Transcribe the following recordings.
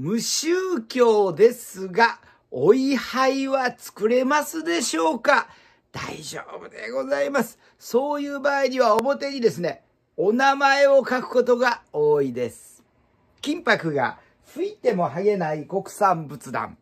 無宗教ですが、お位牌は作れますでしょうか大丈夫でございます。そういう場合には表にですね、お名前を書くことが多いです。金箔が吹いても剥げない国産仏壇。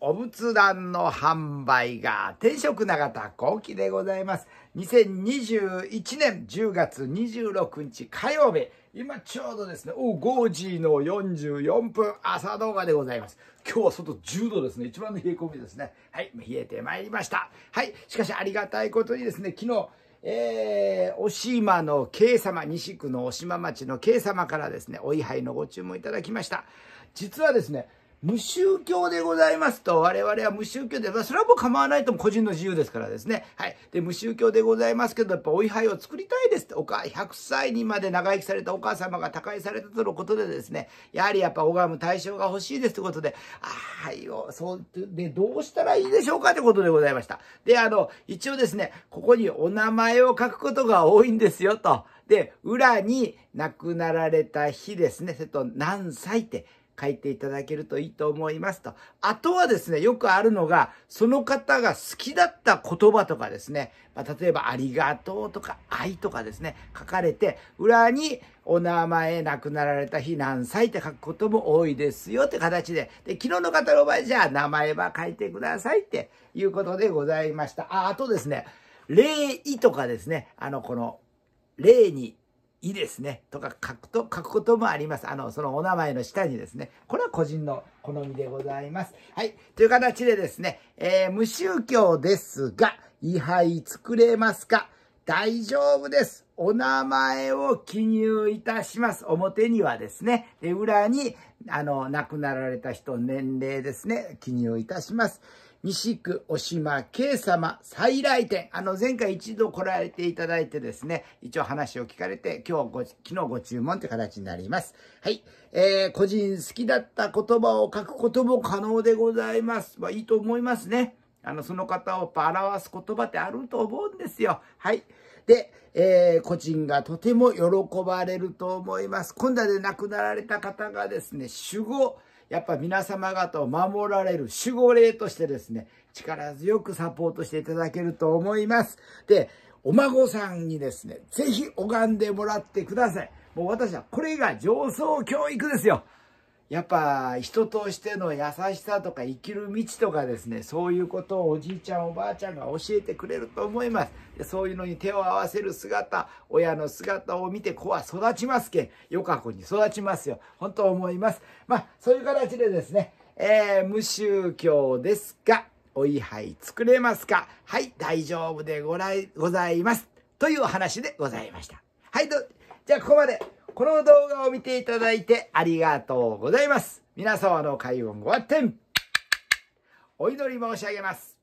お仏壇の販売が天職永田幸喜でございます。2021年10月26日火曜日、今ちょうどですね、お5時の44分朝動画でございます。今日は外10度ですね、一番の冷え込みですね。はい、冷えてまいりました。はい、しかしありがたいことにですね、昨日、えー、お島の K 様、西区のお島町の K 様からですね、お位牌のご注文いただきました。実はですね、無宗教でございますと、我々は無宗教で、まあ、それはもう構わないとも個人の自由ですからですね。はい。で、無宗教でございますけど、やっぱお位牌を作りたいですって、お母、100歳にまで長生きされたお母様が他界されたとのことでですね、やはりやっぱ拝む対象が欲しいですということで、ああ、よ、そう、で、どうしたらいいでしょうかということでございました。で、あの、一応ですね、ここにお名前を書くことが多いんですよと。で、裏に亡くなられた日ですね、それと何歳って、書いていただけるといいと思いますと。あとはですね、よくあるのが、その方が好きだった言葉とかですね、まあ、例えばありがとうとか愛とかですね、書かれて、裏にお名前亡くなられた日何歳って書くことも多いですよって形で、で、昨日の方の場合じゃあ名前は書いてくださいっていうことでございました。あ、あとですね、礼儀とかですね、あの、この、礼にいいですねとか書くと、書くこともあります。あの、そのお名前の下にですね。これは個人の好みでございます。はい。という形でですね、えー、無宗教ですが、位牌作れますか大丈夫です。お名前を記入いたします。表にはですね。で、裏に、あの、亡くなられた人、年齢ですね。記入いたします。西区お島慶様再来店。あの、前回一度来られていただいてですね、一応話を聞かれて、今日ご、昨日ご注文って形になります。はい。えー、個人好きだった言葉を書くことも可能でございます。まあ、いいと思いますね。あの、その方を表す言葉ってあると思うんですよ。はい。で、えー、個人がとても喜ばれると思います。今度で亡くなられた方がですね、守護、やっぱ皆様方を守られる守護霊としてですね、力強くサポートしていただけると思います。で、お孫さんにですね、ぜひ拝んでもらってください。もう私はこれが上層教育ですよ。やっぱ人としての優しさとか生きる道とかですね、そういうことをおじいちゃんおばあちゃんが教えてくれると思います。でそういうのに手を合わせる姿、親の姿を見て子は育ちますけん、よか子に育ちますよ。本当思います。まあ、そういう形でですね、えー、無宗教ですかお位牌作れますかはい、大丈夫でごらいございます。というお話でございました。はい、どじゃあここまで。この動画を見ていただいてありがとうございます。皆様の開運発展お祈り申し上げます。